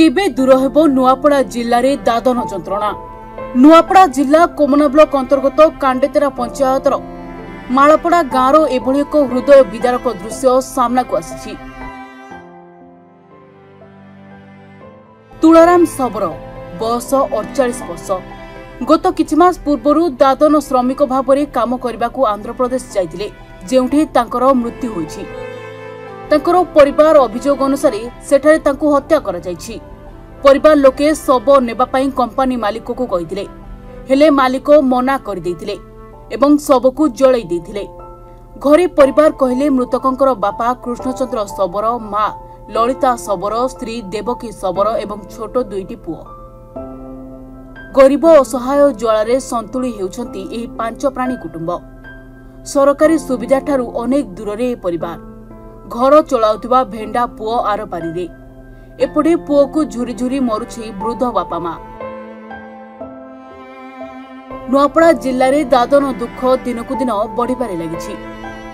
କେବେ ଦୂର ହେବ ନୂଆପଡ଼ା ଜିଲ୍ଲାରେ ଦାଦନ ଯନ୍ତ୍ରଣା ନୂଆପଡ଼ା ଜିଲ୍ଲା କୋମନା ବ୍ଲକ ଅନ୍ତର୍ଗତ କାଣ୍ଡେତେରା ପଞ୍ଚାୟତର ମାଳପଡ଼ା ଗାଁର ଏଭଳି ଏକ ହୃଦୟ ବିଦାରକ ଦୃଶ୍ୟ ସାମ୍ନାକୁ ଆସିଛି ତୁଳାରାମ ସବର ବୟସ ଅଡଚାଳିଶ ବର୍ଷ ଗତ କିଛି ମାସ ପୂର୍ବରୁ ଦାଦନ ଶ୍ରମିକ ଭାବରେ କାମ କରିବାକୁ ଆନ୍ଧ୍ରପ୍ରଦେଶ ଯାଇଥିଲେ ଯେଉଁଠି ତାଙ୍କର ମୃତ୍ୟୁ ହୋଇଛି ତାଙ୍କର ପରିବାର ଅଭିଯୋଗ ଅନୁସାରେ ସେଠାରେ ତାଙ୍କୁ ହତ୍ୟା କରାଯାଇଛି ପରିବାର ଲୋକେ ଶବ ନେବା ପାଇଁ କମ୍ପାନୀ ମାଲିକକୁ କହିଥିଲେ ହେଲେ ମାଲିକ ମନା କରିଦେଇଥିଲେ ଏବଂ ଶବକୁ ଜଳେଇ ଦେଇଥିଲେ ଘରେ ପରିବାର କହିଲେ ମୃତକଙ୍କର ବାପା କୃଷ୍ଣଚନ୍ଦ୍ର ଶବର ମା ଲଳିତା ଶବର ସ୍ତ୍ରୀ ଦେବକୀ ଶବର ଏବଂ ଛୋଟ ଦୁଇଟି ପୁଅ ଗରିବ ଅସହାୟ ଜଳାରେ ସନ୍ତୁଳି ହେଉଛନ୍ତି ଏହି ପାଞ୍ଚ ପ୍ରାଣୀ କୁଟୁମ୍ବ ସରକାରୀ ସୁବିଧାଠାରୁ ଅନେକ ଦୂରରେ ଏ ପରିବାର ଘର ଚଳାଉଥିବା ଭେଣ୍ଡା ପୁଅ ଆରପାରିରେ ଏପଟେ ପୁଅକୁ ଝୁରି ଝୁରି ମରୁଛି ବୃଦ୍ଧ ବାପା ମା ନୂଆପଡ଼ା ଜିଲ୍ଲାରେ ଦାଦନ ଦୁଃଖ ଦିନକୁ ଦିନ ବଢ଼ିବାରେ ଲାଗିଛି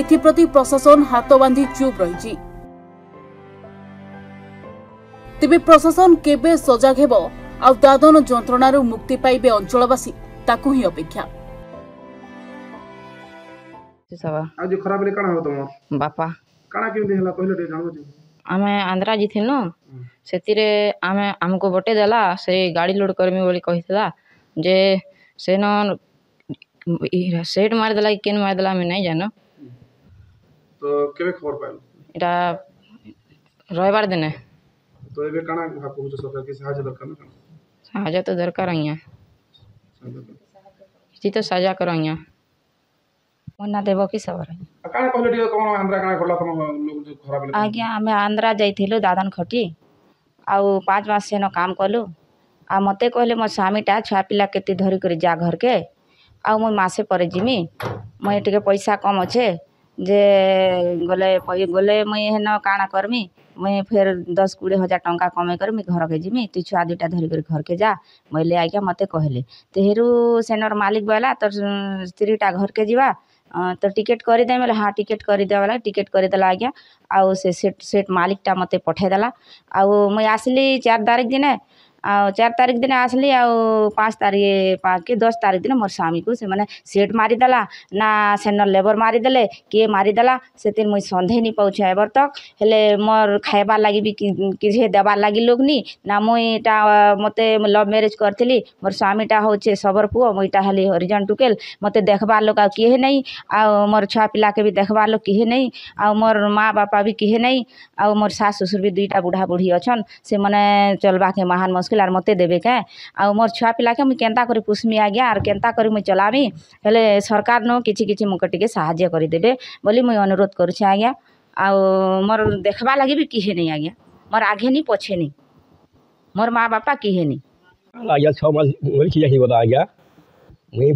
ଏଥିପ୍ରତି ପ୍ରଶାସନ ହାତ ବାନ୍ଧି ଚୁପ୍ ରହିଛି ତେବେ ପ୍ରଶାସନ କେବେ ସଜାଗ ହେବ ଆଉ ଦାଦନ ଯନ୍ତ୍ରଣାରୁ ମୁକ୍ତି ପାଇବେ ଅଞ୍ଚଳବାସୀ ତାକୁ ହିଁ ଅପେକ୍ଷା ବାପା କାଣା କେମିତି ହେଲା କହିଲ ଟିକେ ଜାଣୁଛୁ ଆମେ ଆନ୍ଧ୍ରା ଯାଇଥିଲୁ ସେଥିରେ ଆମେ ଆମକୁ ବଟେ ଦେଲା ସେ ଗାଡ଼ି ଲୋଡ଼୍ କରିମି ବୋଲି କହିଥିଲା ଯେ ସେନ ସେଟ୍ ମାରିଦେଲା କି କେନ୍ ମାରିଦେଲା ଆମେ ନାଇଁ ଜାନ ତ କେବେ ଖବର ପାଇଲୁ ଏଇଟା ରହିବାର ଦିନେ ତ ଏବେ କାଣା କହୁଛ ସରକାର କି ସାହାଯ୍ୟ ଦରକାର ନା ସାହାଯ୍ୟ ତ ଦରକାର ଆଜ୍ଞା କିଛି ତ ସାହାଯ୍ୟ କର ଆଜ୍ଞା ମୁନା ଦେବକୀ ସବରାଇ କାଣା କହିଲେ ଟିକେ କ'ଣ ଆନ୍ଧ୍ରା କାଣା କଲା ତମ ଲୋକ ଯୋଉ ଖରାପ ଲୋକ ଆଜ୍ଞା ଆମେ ଆନ୍ଧ୍ରା ଯାଇଥିଲୁ ଦାଦନ ଖଟି ଆଉ ପାଞ୍ଚ ମାସ ସେନ କାମ୍ କଲୁ ଆଉ ମୋତେ କହିଲେ ମୋ ସ୍ୱାମୀଟା ଛୁଆ ପିଲା କେତେ ଧରିକରି ଯା ଘରକେ ଆଉ ମୁଇଁ ମାସେ ପରେ ଯିମି ମୁଇଁ ଟିକେ ପଇସା କମ୍ ଅଛେ ଯେ ଗଲେ ଗଲେ ମୁଇଁ ହେନ କାଣା କର୍ମି ମୁଇଁ ଫେର୍ ଦଶ୍ କୁଡ଼ିଏ ହଜାର୍ ଟଙ୍କା କମେଇ କରି ମୁଇଁ ଘରକେ ଯିମି ତୁଇ ଛୁଆ ଦୁଇଟା ଧରିକରି ଘରକେ ଯା ବୋଇଲେ ଆଜ୍ଞା ମୋତେ କହିଲେ ତେହେରୁ ସେନର୍ ମାଲିକ୍ ବୋଇଲା ତୋର୍ ସ୍ତ୍ରୀଟା ଘରକେ ଯିବା तो टिकेट कर दे हाँ टिकेट करदे बोला टिकेट करदेला आज्ञा आउ से सेट, सेट मालिकटा मत पठेदेला आई आसली चार तारिख दिने ଆଉ ଚାରି ତାରିଖ ଦିନ ଆସିଲି ଆଉ ପାଞ୍ଚ ତାରିଖ କି ଦଶ ତାରିଖ ଦିନ ମୋର ସ୍ୱାମୀକୁ ସେମାନେ ସିଟ୍ ମାରିଦେଲା ନା ସେନ ଲେବର୍ ମାରିଦେଲେ କିଏ ମାରିଦେଲା ସେଥିର୍ ମୁଇଁ ସନ୍ଧେଇ ନି ପାଉଛେ ଏବର୍ ତକ୍ ହେଲେ ମୋର୍ ଖାଇବାର୍ ଲାଗି ବି କିଛି ଦେବାର୍ ଲାଗି ଲୋକ୍ ନି ନା ମୁଇଁ ଇଟା ମୋତେ ଲଭ୍ ମ୍ୟାରେଜ୍ କରିଥିଲି ମୋର୍ ସ୍ୱାମୀଟା ହଉଛେ ସବର୍ ପୁଅ ମୁଇଁଟା ହେଲି ହରିଜନ୍ ଟୁକେଲ୍ ମୋତେ ଦେଖ୍ବାର୍ ଲୋକ୍ ଆଉ କିହେ ନାଇଁ ଆଉ ମୋର୍ ଛୁଆ ପିଲାକେ ବି ଦେଖ୍ବାର୍ ଲୋକ୍ କିହେ ନାଇଁ ଆଉ ମୋର୍ ମାଆ ବାପା ବି କିହେ ନାଇଁ ଆଉ ମୋର୍ ଶାଶ୍ ଶ୍ୱଶୁର୍ ବି ଦୁଇଟା ବୁଢ଼ା ବୁଢ଼ୀ ଅଛନ୍ ସେମାନେ ଚଲ୍ବାକେ ମହାନ୍ ମୁସ୍କିଲ୍ मुस्किलार मत देवे कें आ मोर छुआ पिलाके मुझे के पोषमी आज्ञा आर के मुझ चलामी हेल्ले सरकार नो कि मुझे साहय करदे मुई अनुरोध करुचे मोर देखवा लगे भी किए नहीं आज्ञा मोर आगे नहीं पछे नहीं मोर माँ बापा किए नहीं आज्ञा मुई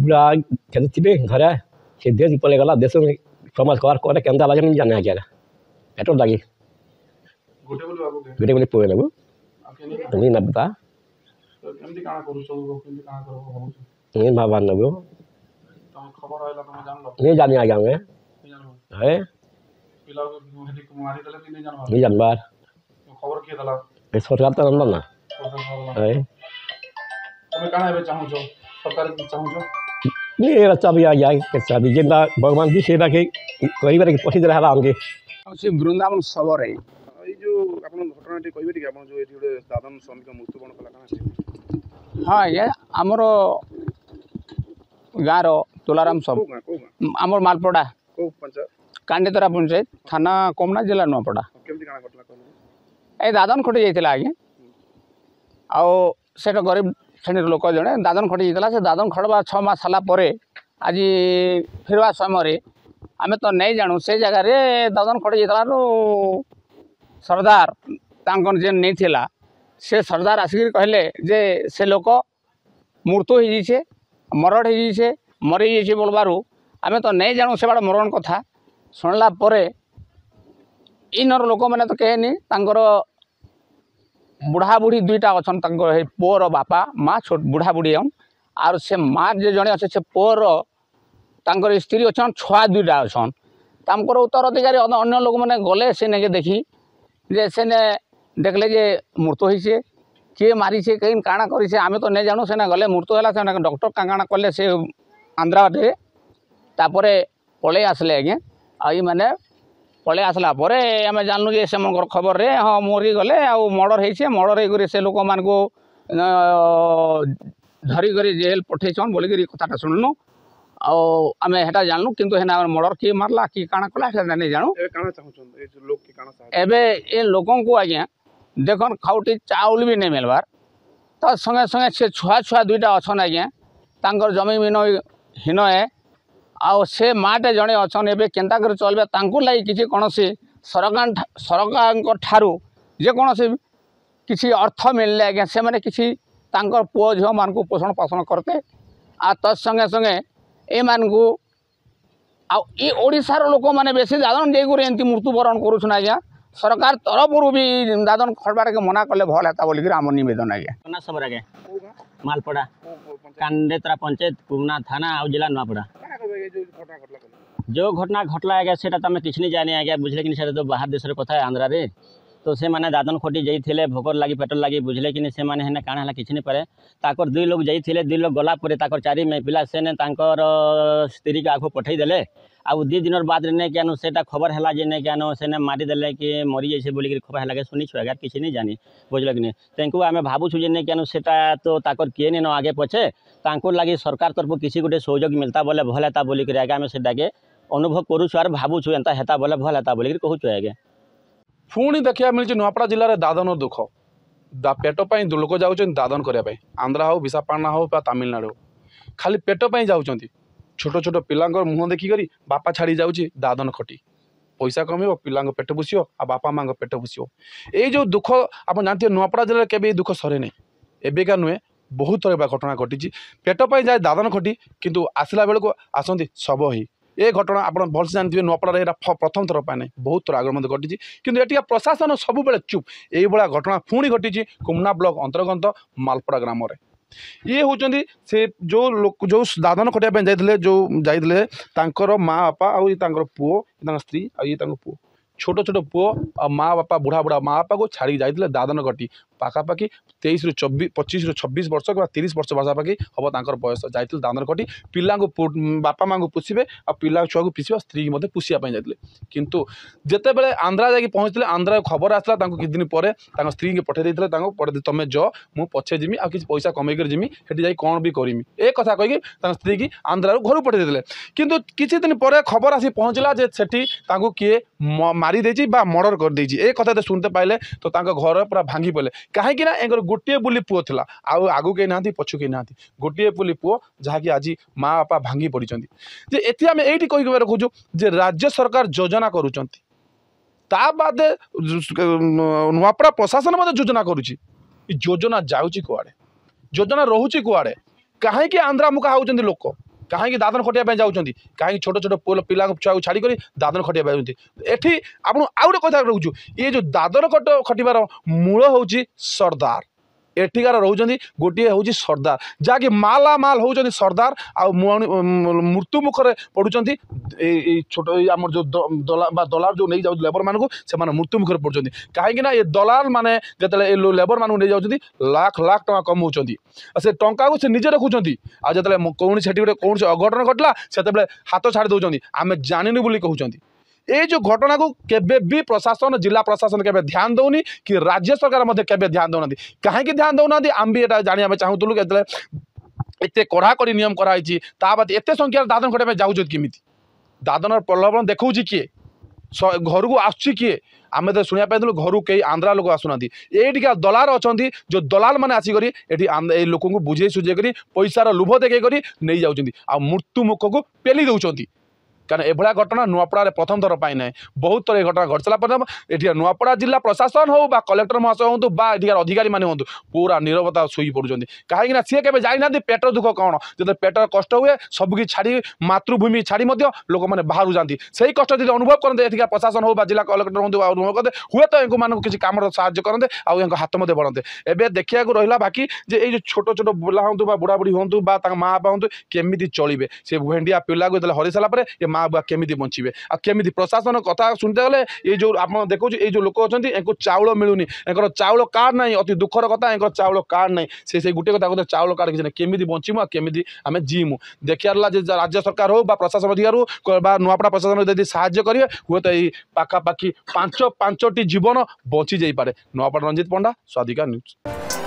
पूरा खेलती घरे से देश पलैगला देश नहीं जाने ତ କେମିତି କାଣା କରୁଛ କେମିତି କାଣା କରିବ ଭାବୁଛ ମୁଇଁ ଭାବାର ନେବୁ ତମେ ଖବର ଆଇଲା ତମେ ଜାଣିଲ ମୁଇଁ ଜାନି ଆଜ୍ଞା ଆମେ ହେ ପିଲାକୁ ହେଠି ମାରି ଦେଲେ କି ନେଇ ଜାନବା ମୁଇଁ ଜାନବାର ଖବର କିଏ ଦେଲା ଏ ସରକାର ତ ଜାନଲା ନା ହେ ତମେ କାଣା ଏବେ ଚାହୁଁଛ ସରକାର କି ଚାହୁଁଛ ମୁଇଁ ଏରା ଚାବି ଆଜ୍ଞା କେ ଚାବି ଯେନ୍ତା ଭଗବାନ ବି ସେଇଟା କେ କରିବାରେ ପଠେଇ ଦେଲା ହେଲା ଆମକେ ଆଉ ସେ ବୃନ୍ଦାବନ ସବରେ ଏଇ ଯୋଉ ହଁ ଆଜ୍ଞା ଆମର ଗାଁର ତୁଲାରାମ ସବୁ ଆମର ମାଲପଡ଼ା କାଣ୍ଡିତରା ପଞ୍ଚାୟତ ଥାନା କମନା ଜିଲ୍ଲା ନୂଆପଡ଼ା ଏ ଦାଦନ ଖଟି ଯାଇଥିଲା ଆଜ୍ଞା ଆଉ ସେଟା ଗରିବ ଶ୍ରେଣୀର ଲୋକ ଜଣେ ଦାଦନ ଖଟି ଯାଇଥିଲା ସେ ଦାଦନ ଖଟବା ଛଅ ମାସ ହେଲା ପରେ ଆଜି ଫେରବା ସମୟରେ ଆମେ ତ ନେଇ ଜାଣୁ ସେ ଜାଗାରେ ଦାଦନ ଖଟି ଯାଇଥିଲାରୁ ସର୍ଦ୍ଦାର ତାଙ୍କର ଯେନ୍ ନେଇଥିଲା ସେ ସର୍ଦ୍ଦାର ଆସିକିରି କହିଲେ ଯେ ସେ ଲୋକ ମୃତ୍ୟୁ ହେଇଯାଇଛେ ମରଡ଼ ହେଇଯାଇଛେ ମରିଯାଇଛେ ବୋଲବାରୁ ଆମେ ତ ନେଇ ଜାଣୁ ସେବାଡ଼ ମରଣ କଥା ଶୁଣିଲା ପରେ ଇନର ଲୋକମାନେ ତ କେହେନି ତାଙ୍କର ବୁଢ଼ାବୁଢ଼ୀ ଦୁଇଟା ଅଛନ୍ ତାଙ୍କର ହେ ପୁଅର ବାପା ମା' ଛୋଟ ବୁଢ଼ାବୁଢ଼ୀ ଅନ୍ ଆର୍ ସେ ମା' ଯେ ଜଣେ ଅଛେ ସେ ପୁଅର ତାଙ୍କର ସ୍ତ୍ରୀ ଅଛନ୍ ଛୁଆ ଦୁଇଟା ଅଛନ୍ ତାଙ୍କର ଉତ୍ତରାଧିକାରୀ ଅନ୍ୟ ଲୋକମାନେ ଗଲେ ସେ ନେଇକି ଦେଖି যে সেনে দেখলে যে মৃত হয়েছে କିଏ ମାରିଛେ କେନ୍ କାଣା କରିଛେ ଆମେ ତ ନେଇ ଜାଣୁ ସେନା ଗଲେ ମୃତ୍ୟୁ ହେଲା ସେନା ଡକ୍ଟର କାଣା କାଣା କଲେ ସେ ଆନ୍ଧ୍ରାବାଦରେ ତାପରେ ପଳେଇ ଆସିଲେ ଆଜ୍ଞା ଆଉ ଏଇମାନେ ପଳେଇ ଆସିଲା ପରେ ଆମେ ଜାଣିଲୁ ଯେ ସେମାନଙ୍କର ଖବରରେ ହଁ ମରିଗଲେ ଆଉ ମର୍ଡ଼ର ହେଇଛେ ମର୍ଡ଼ର ହେଇକରି ସେ ଲୋକମାନଙ୍କୁ ଧରିକରି ଜେଲ୍ ପଠେଇଛନ୍ ବୋଲିକିରି କଥାଟା ଶୁଣିଲୁ ଆଉ ଆମେ ହେଟା ଜାଣିଲୁ କିନ୍ତୁ ହେନା ଆମର ମର୍ଡର କିଏ ମାରିଲା କିଏ କାଣା କଲା ହେଟା ନାଇଁ ଜାଣୁ ଏବେ ଏ ଲୋକଙ୍କୁ ଆଜ୍ଞା ଦେଖନ୍ ଖାଉଟି ଚାଉଳ ବି ନାଇଁ ମିଲବାର ତା ସଙ୍ଗେ ସଙ୍ଗେ ସେ ଛୁଆ ଛୁଆ ଦୁଇଟା ଅଛନ୍ ଆଜ୍ଞା ତାଙ୍କର ଜମି ମିନ ହୀନ ଏ ଆଉ ସେ ମାଆଟେ ଜଣେ ଅଛନ୍ ଏବେ କେନ୍ତା କରି ଚଳିବେ ତାଙ୍କୁ ଲାଗି କିଛି କୌଣସି ସରକାର ସରକାରଙ୍କ ଠାରୁ ଯେକୌଣସି କିଛି ଅର୍ଥ ମିଳିଲେ ଆଜ୍ଞା ସେମାନେ କିଛି ତାଙ୍କର ପୁଅ ଝିଅମାନଙ୍କୁ ପୋଷଣ ପୋଷଣ କରତେ ଆଉ ତତ୍ ସଙ୍ଗେ ସଙ୍ଗେ ଏମାନଙ୍କୁ ଆଉ ଇ ଓଡ଼ିଶାର ଲୋକମାନେ ବେଶୀ ଦାଦନ ଦେଇକରି ଏମିତି ମୃତ୍ୟୁବରଣ କରୁଛନ୍ ଆଜ୍ଞା ସରକାର ତରଫରୁ ବି ଦାଦନ ଖଡ଼ବାର୍କେ ମନା କଲେ ଭଲ ହେତା ବୋଲିକିରି ଆମ ନିବେଦନ ଆଜ୍ଞା ସବର ଆଜ୍ଞା ମାଲପଡ଼ା କାଣ୍ଡେତରା ପଞ୍ଚାୟତ କୁମନା ଥାନା ଆଉ ଜିଲ୍ଲା ନୂଆପଡ଼ା ଯେଉଁ ଘଟଣା ଘଟଲା ଆଜ୍ଞା ସେଇଟା ତ ଆମେ କିଛି ନାହିଁ ଜାଣି ଆଜ୍ଞା ବୁଝିଲେ କି ସେଇଟା ତ ବାହାର ଦେଶର କଥା ଆନ୍ଧ୍ରାରେ तो से मैंने दादन खोटी जाइए भोकर लगे पेट्रोल लगे बुझले कि से है किसी नहीं पारे दुई लोग जाइए दुई लोग गला पर मे चारि पिला से स्त्री के आगे पठेदे आउ दी दिन बाद ने क्या से खबर है जे क्या से मारिदेले कि मरी जाए बोलिक खबर है शुनीछु छुआ किसी नहीं जानी बुझल कि नहीं तेकू आम भावुँ जे क्या से तो किए नहीं न आगे पचे लगे सरकार तरफ किसी गोटे सहयोग मिलता बोले भल है बोलिक आगे आम से अनुभव करुछु आर भावुँ एंता हेता बोले भल है बोलिक कहूँ आगे ପୁଣି ଦେଖିବାକୁ ମିଳିଛି ନୂଆପଡ଼ା ଜିଲ୍ଲାରେ ଦାଦନ ଦୁଃଖ ପେଟ ପାଇଁ ଲୋକ ଯାଉଛନ୍ତି ଦାଦନ କରିବା ପାଇଁ ଆନ୍ଧ୍ରା ହେଉ ବିଶାଖାପାଟଣା ହେଉ ବା ତାମିଲନାଡ଼ୁ ଖାଲି ପେଟ ପାଇଁ ଯାଉଛନ୍ତି ଛୋଟ ଛୋଟ ପିଲାଙ୍କର ମୁହଁ ଦେଖିକରି ବାପା ଛାଡ଼ି ଯାଉଛି ଦାଦନ ଖଟି ପଇସା କମିବ ପିଲାଙ୍କ ପେଟ ପୋଷିବ ଆଉ ବାପା ମାଆଙ୍କ ପେଟ ପୋଷିବ ଏଇ ଯେଉଁ ଦୁଃଖ ଆପଣ ଜାଣିଥିବେ ନୂଆପଡ଼ା ଜିଲ୍ଲାରେ କେବେ ଏଇ ଦୁଃଖ ସରେ ନାହିଁ ଏବେକା ନୁହେଁ ବହୁତ ଥର ଘଟଣା ଘଟିଛି ପେଟ ପାଇଁ ଯାଏ ଦାଦନ ଖଟି କିନ୍ତୁ ଆସିଲା ବେଳକୁ ଆସନ୍ତି ଶବ ହେଇ ଏ ଘଟଣା ଆପଣ ଭଲସେ ଜାଣିଥିବେ ନୂଆପଡ଼ାରେ ଏଇଟା ପ୍ରଥମ ଥର ପାଇଁ ନାହିଁ ବହୁତ ଥର ଆଗରୁ ମଧ୍ୟ ଘଟିଛି କିନ୍ତୁ ଏଠିକା ପ୍ରଶାସନ ସବୁବେଳେ ଚୁପ୍ ଏଇଭଳିଆ ଘଟଣା ପୁଣି ଘଟିଛି କୁମ୍ନା ବ୍ଲକ ଅନ୍ତର୍ଗତ ମାଲପଡ଼ା ଗ୍ରାମରେ ଇଏ ହେଉଛନ୍ତି ସେ ଯେଉଁ ଲୋକ ଯେଉଁ ଦାଦନ ଖଟିବା ପାଇଁ ଯାଇଥିଲେ ଯେଉଁ ଯାଇଥିଲେ ତାଙ୍କର ମା ବାପା ଆଉ ତାଙ୍କର ପୁଅ ତାଙ୍କ ସ୍ତ୍ରୀ ଆଉ ଇଏ ତାଙ୍କ ପୁଅ ଛୋଟ ଛୋଟ ପୁଅ ଆଉ ମା ବାପା ବୁଢ଼ା ବୁଢ଼ା ମା ବାପାକୁ ଛାଡ଼ିକି ଯାଇଥିଲେ ଦାଦନ ଖଟି ପାଖାପାଖି ତେଇଶରୁ ଚବିଶ ପଚିଶରୁ ଛବିଶ ବର୍ଷ କିମ୍ବା ତିରିଶ ବର୍ଷ ପାଖାପାଖି ହେବ ତାଙ୍କର ବୟସ ଯାଇଥିଲେ ଦାଣ୍ଡରକଟି ପିଲାଙ୍କୁ ବାପା ମାଆଙ୍କୁ ପୋଷିବେ ଆଉ ପିଲା ଛୁଆକୁ ପୋଷିବା ସ୍ତ୍ରୀକି ମଧ୍ୟ ପୋଷିବା ପାଇଁ ଯାଇଥିଲେ କିନ୍ତୁ ଯେତେବେଳେ ଆନ୍ଧ୍ରା ଯାଇକି ପହଞ୍ଚିଥିଲେ ଆନ୍ଧ୍ରା ଖବର ଆସିଲା ତାଙ୍କୁ କିଛି ଦିନ ପରେ ତାଙ୍କ ସ୍ତ୍ରୀକି ପଠାଇ ଦେଇଥିଲେ ତାଙ୍କୁ ପଠାଇ ତମେ ଯଅ ମୁଁ ପଛେ ଯିମି ଆଉ କିଛି ପଇସା କମେଇକରି ଯିମି ସେଠି ଯାଇ କ'ଣ ବି କରିମି ଏ କଥା କହିକି ତାଙ୍କ ସ୍ତ୍ରୀକି ଆନ୍ଧ୍ରାରୁ ଘରୁ ପଠାଇ ଦେଇଥିଲେ କିନ୍ତୁ କିଛି ଦିନ ପରେ ଖବର ଆସି ପହଞ୍ଚିଲା ଯେ ସେଠି ତାଙ୍କୁ କିଏ ମାରିଦେଇଛି ବା ମର୍ଡ଼ର କରିଦେଇଛି ଏ କଥା ତ ଶୁଣିତେ ପାଇଲେ ତ ତାଙ୍କ ଘର ପୁରା ଭାଙ୍ଗି ପଡ଼ିଲେ କାହିଁକି ନା ଏଙ୍କର ଗୋଟିଏ ବୋଲି ପୁଅ ଥିଲା ଆଉ ଆଗକୁ କେହି ନାହାନ୍ତି ପଛକୁ କେହି ନାହାନ୍ତି ଗୋଟିଏ ବୋଲି ପୁଅ ଯାହାକି ଆଜି ମା ବାପା ଭାଙ୍ଗି ପଡ଼ିଛନ୍ତି ଯେ ଏଠି ଆମେ ଏଇଠି କହିକି ରଖୁଛୁ ଯେ ରାଜ୍ୟ ସରକାର ଯୋଜନା କରୁଛନ୍ତି ତା ବାଦ ନୂଆପଡ଼ା ପ୍ରଶାସନ ମଧ୍ୟ ଯୋଜନା କରୁଛି ଏ ଯୋଜନା ଯାଉଛି କୁଆଡ଼େ ଯୋଜନା ରହୁଛି କୁଆଡ଼େ କାହିଁକି ଆନ୍ଧ୍ରାମୁଖା ହେଉଛନ୍ତି ଲୋକ କାହିଁକି ଦାଦନ ଖଟିବା ପାଇଁ ଯାଉଛନ୍ତି କାହିଁକି ଛୋଟ ଛୋଟ ପିଲାଙ୍କୁ ଛୁଆକୁ ଛାଡ଼ିକରି ଦାଦନ ଖଟିବା ପାଇଁ ଯାଉଛନ୍ତି ଏଠି ଆପଣ ଆଉ ଗୋଟେ କଥା ରହୁଛୁ ଇଏ ଯେଉଁ ଦାଦନ ଖଟ ଖଟିବାର ମୂଳ ହେଉଛି ସର୍ଦ୍ଦାର ଏଠିକାର ରହୁଛନ୍ତି ଗୋଟିଏ ହେଉଛି ସର୍ଦ୍ଦାର ଯାହାକି ମାଲାମାଲ ହେଉଛନ୍ତି ସର୍ଦ୍ଦାର ଆଉ ମୃତ୍ୟୁ ମୁଖରେ ପଡ଼ୁଛନ୍ତି ଏଇ ଛୋଟ ଏଇ ଆମର ଯେଉଁ ଦଲାଲ ବା ଦଲାଲ ଯେଉଁ ନେଇଯାଉଛି ଲେବରମାନଙ୍କୁ ସେମାନେ ମୃତ୍ୟୁ ମୁଖରେ ପଡ଼ୁଛନ୍ତି କାହିଁକିନା ଏ ଦଲାଲମାନେ ଯେତେବେଳେ ଏ ଲେବରମାନଙ୍କୁ ନେଇଯାଉଛନ୍ତି ଲାଖ ଲାଖ ଟଙ୍କା କମାଉଛନ୍ତି ଆଉ ସେ ଟଙ୍କାକୁ ସେ ନିଜେ ରଖୁଛନ୍ତି ଆଉ ଯେତେବେଳେ କୌଣସି ସେଠି ଗୋଟେ କୌଣସି ଅଘଟଣ ଘଟିଲା ସେତେବେଳେ ହାତ ଛାଡ଼ି ଦେଉଛନ୍ତି ଆମେ ଜାଣିନୁ ବୋଲି କହୁଛନ୍ତି এই যে ঘটনা কেবে বি প্রশাসন জেলা প্রশাসন কেবে ধ্যান দেউনি কি রাজ্য সরকার মধ্যে কেবে ধ্যান দেউনা কাহি ধ্যান দেউনা আমি এটা জাঁ আমি চাহুলু যেতে এতে কড়াকড়ি নিয়ম করা হয়েছি তা বাদ এতে সংখ্যার দাদন ঘটাই যাচ্ছ কমিটি দাদনর প্রলোভন দেখছি কি ঘরকু আসছি কি আমি তো শুনে পাইলু ঘর কে আন্ধ্রা লোক আসু আসুনা এইটিকা দলাল অনেক যে দলাল মানে আসিকি এটি এই লোক বুঝাই সুঝাই পয়সার লোভ দেখাই করে নিয়ে যাচ্ছেন আত্যু মুখকু পেলি দেওয়া কারণ এভাবে ঘটনা নূয়াপড়ার প্রথম থর পাই না বহু থর এই ঘটনা ঘটি সারা পরে এটি নূয়াপড়া জেলা প্রশাসন হোক বা কলেক্টর মহাশয় হুম বা এটিকার অধিকারী মানে হুম পুরা নিরবতা শুই পড়ুন না সে কেবে যাই না পেটর দুঃখ কণ যেত পেটর কষ্ট হুয়ে সবুকি ছাড়ি মাতৃভূমি ছাড়ি মধ্যে লোক মানে বাহু যাতে সেই কষ্ট যদি অনুভব করতে এটিকার প্রশাসন হোক বা জেলা কলেক্টর হুম অনুভব করতে হুয়েত এমন কিছু কামর সাহায্য করতে আপনার হাত মধ্যে বড়তে এবে দেখা রহলা বাকি যে এই যে ছোট ছোট পিলা হুম বা বুড়া বুড়ি হুম বা তা মা বাপা হুম কেমিতি চলবে সে ভেন্ডিয়া পিলা যেত হরি সারা পরে এ মা বা কেমিতি বঞ্চবে আমিতি প্রশাসন কথা শুনতে গেলে এই যে আপনার দেখুছ এই যে লোক অনেক এঙ্কু চাউল মিলুনি এঙ্কর চাউল কার্ড নাই অতি দুঃখর কথা এঙ্কর চাউল কার্ড নাই সে সেই গোটে কথা কথা চাউল কার্ড কিছু না কেমিতি বঞ্চিমু আর কেমিতি আমি জিমু দেখিয়ারলা যে রাজ্য সরকার হোক বা প্রশাসন অধিকার হোক বা নুয়াপড়া প্রশাসন যদি সাহায্য করবে হুয়েত এই পাখাপাখি পাঁচ পাঁচটি জীবন বঞ্চি যাইপারে নুয়াপড়া রঞ্জিত পণ্ডা স্বাধিকার নিউজ